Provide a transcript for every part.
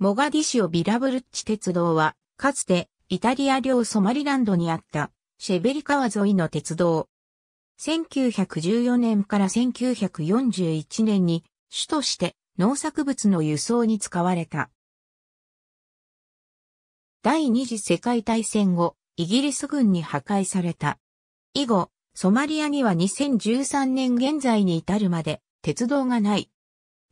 モガディシオビラブルッチ鉄道は、かつてイタリア領ソマリランドにあったシェベリ川沿いの鉄道。1914年から1941年に主として農作物の輸送に使われた。第二次世界大戦後、イギリス軍に破壊された。以後、ソマリアには2013年現在に至るまで鉄道がない。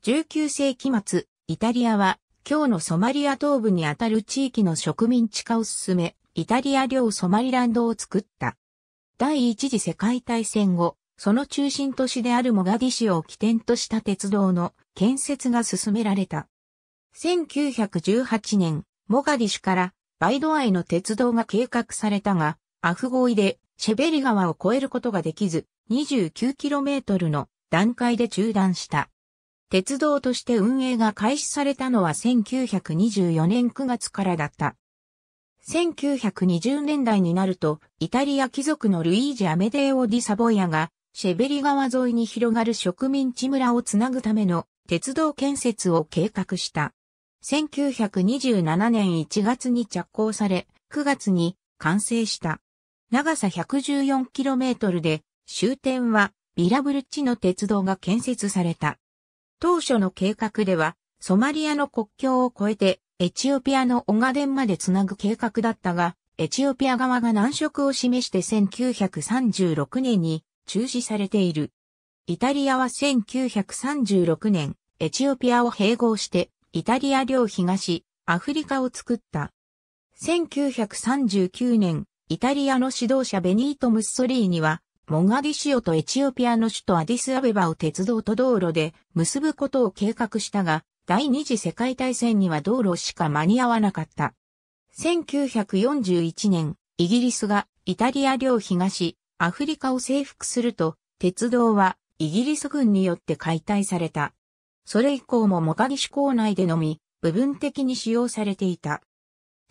19世紀末、イタリアは今日のソマリア東部にあたる地域の植民地化を進め、イタリア領ソマリランドを作った。第一次世界大戦後、その中心都市であるモガディ市を起点とした鉄道の建設が進められた。1918年、モガディ市からバイドアイの鉄道が計画されたが、アフ合意でシェベリ川を越えることができず、29km の段階で中断した。鉄道として運営が開始されたのは1924年9月からだった。1920年代になると、イタリア貴族のルイージ・アメデオ・ディ・サボイアが、シェベリ川沿いに広がる植民地村をつなぐための鉄道建設を計画した。1927年1月に着工され、9月に完成した。長さ 114km で、終点はビラブルッチの鉄道が建設された。当初の計画では、ソマリアの国境を越えて、エチオピアのオガデンまでつなぐ計画だったが、エチオピア側が難色を示して1936年に中止されている。イタリアは1936年、エチオピアを併合して、イタリア領東、アフリカを作った。1939年、イタリアの指導者ベニート・ムッソリーには、モガディシオとエチオピアの首都アディスアベバを鉄道と道路で結ぶことを計画したが、第二次世界大戦には道路しか間に合わなかった。1941年、イギリスがイタリア領東、アフリカを征服すると、鉄道はイギリス軍によって解体された。それ以降もモガディシュ港内でのみ、部分的に使用されていた。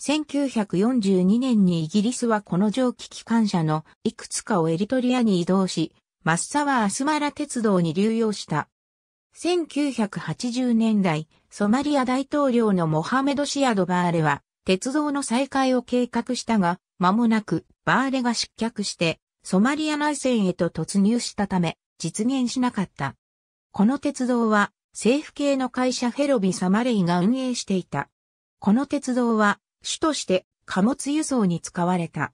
1942年にイギリスはこの蒸気機関車のいくつかをエリトリアに移動し、マッサワアスマラ鉄道に流用した。1980年代、ソマリア大統領のモハメド・シアド・バーレは、鉄道の再開を計画したが、間もなく、バーレが失脚して、ソマリア内戦へと突入したため、実現しなかった。この鉄道は、政府系の会社フェロビ・サマレイが運営していた。この鉄道は、主として貨物輸送に使われた。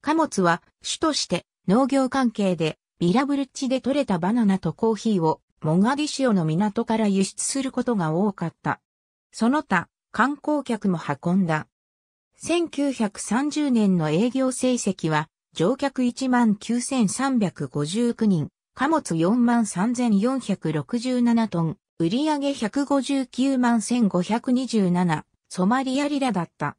貨物は主として農業関係でビラブルッチで採れたバナナとコーヒーをモガディシオの港から輸出することが多かった。その他、観光客も運んだ。1930年の営業成績は、乗客19,359人、貨物43,467トン、売上159万5 2 7ソマリアリラだった。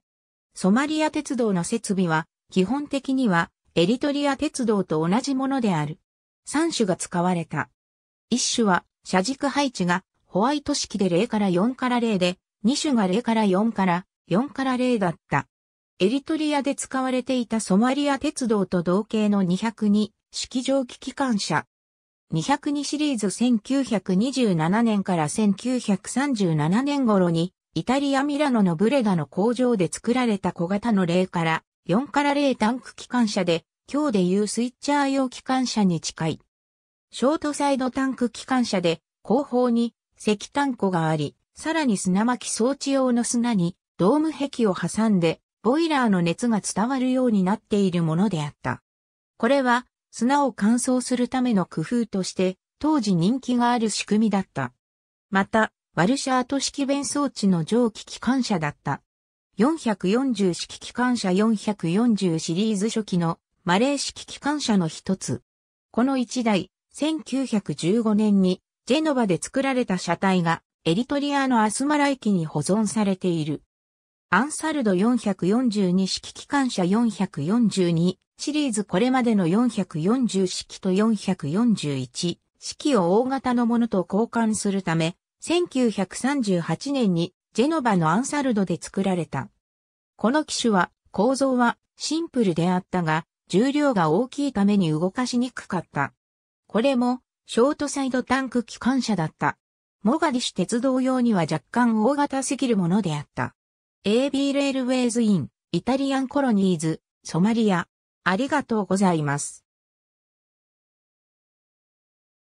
ソマリア鉄道の設備は、基本的には、エリトリア鉄道と同じものである。3種が使われた。1種は、車軸配置が、ホワイト式で0から4から0で、2種が0から4から4から0だった。エリトリアで使われていたソマリア鉄道と同型の202式蒸気機関車。202シリーズ1927年から1937年頃にイタリアミラノのブレダの工場で作られた小型の0から4から0タンク機関車で、今日でいうスイッチャー用機関車に近い。ショートサイドタンク機関車で、後方に石炭庫があり、さらに砂巻き装置用の砂にドーム壁を挟んで、ボイラーの熱が伝わるようになっているものであった。これは砂を乾燥するための工夫として、当時人気がある仕組みだった。また、ワルシャート式弁装置の蒸気機関車だった。440式機関車440シリーズ初期のマレー式機関車の一つ。この一台、1915年にジェノバで作られた車体がエリトリアのアスマライ機に保存されている。アンサルド442式機関車442シリーズこれまでの440式と441式を大型のものと交換するため1938年にジェノバのアンサルドで作られた。この機種は構造はシンプルであったが、重量が大きいために動かしにくかった。これもショートサイドタンク機関車だった。モガディシュ鉄道用には若干大型すぎるものであった。AB レールウェイズイン、イタリアンコロニーズ、ソマリア。ありがとうございます。